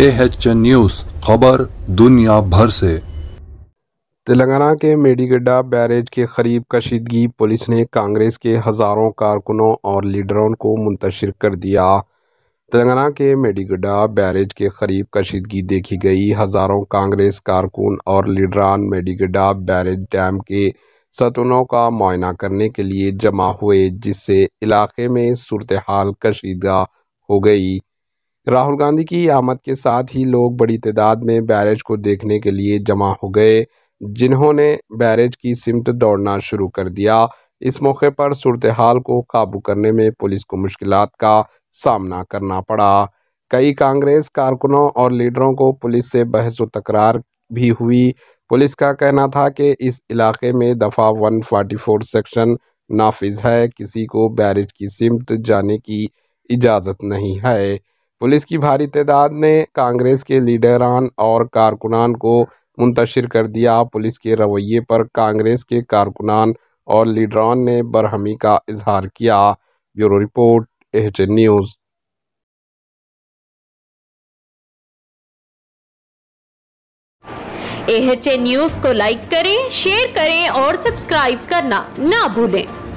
A H news खबर दुनिया भर से तेलंगाना के मेडीगड्डा बैरेज के करीब कशीदगी पुलिस ने कांग्रेस के हज़ारों कारकुनों और लीडरों को मुंतशर कर दिया तेलंगाना के मेडीगड्डा बैरेज के करीब कशीदगी देखी गई हज़ारों कांग्रेस कारकुन और लीडरान मेडीगड्डा बैरेज डैम के सतनों का मुआयना करने के लिए जमा हुए जिससे इलाके में सूरत हाल कशीदा हो गई राहुल गांधी की आमद के साथ ही लोग बड़ी तादाद में बैरेज को देखने के लिए जमा हो गए जिन्होंने बैरेज की सिमट दौड़ना शुरू कर दिया इस मौके पर सूरत हाल को काबू करने में पुलिस को मुश्किल का सामना करना पड़ा कई कांग्रेस कारकुनों और लीडरों को पुलिस से बहस व तकरार भी हुई पुलिस का कहना था कि इस इलाके में दफ़ा 144 सेक्शन नाफिज है किसी को बैरिज की सिमत जाने की इजाज़त नहीं है पुलिस की भारी तदाद ने कांग्रेस के लीडरान और कारकुनान को मुंतशिर कर दिया पुलिस के रवैये पर कांग्रेस के कारकुनान और लीडरान ने बरहमी का इजहार किया bureau report H news H news को लाइक करें शेयर करें और सब्सक्राइब करना ना भूलें